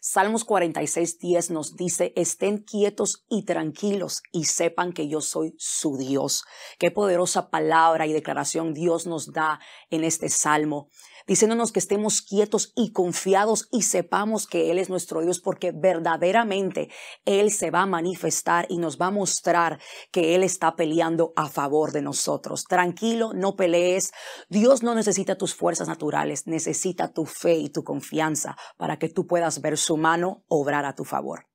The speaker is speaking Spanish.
Salmos 46, 10 nos dice, estén quietos y tranquilos y sepan que yo soy su Dios. Qué poderosa palabra y declaración Dios nos da en este salmo diciéndonos que estemos quietos y confiados y sepamos que Él es nuestro Dios, porque verdaderamente Él se va a manifestar y nos va a mostrar que Él está peleando a favor de nosotros. Tranquilo, no pelees. Dios no necesita tus fuerzas naturales, necesita tu fe y tu confianza para que tú puedas ver su mano obrar a tu favor.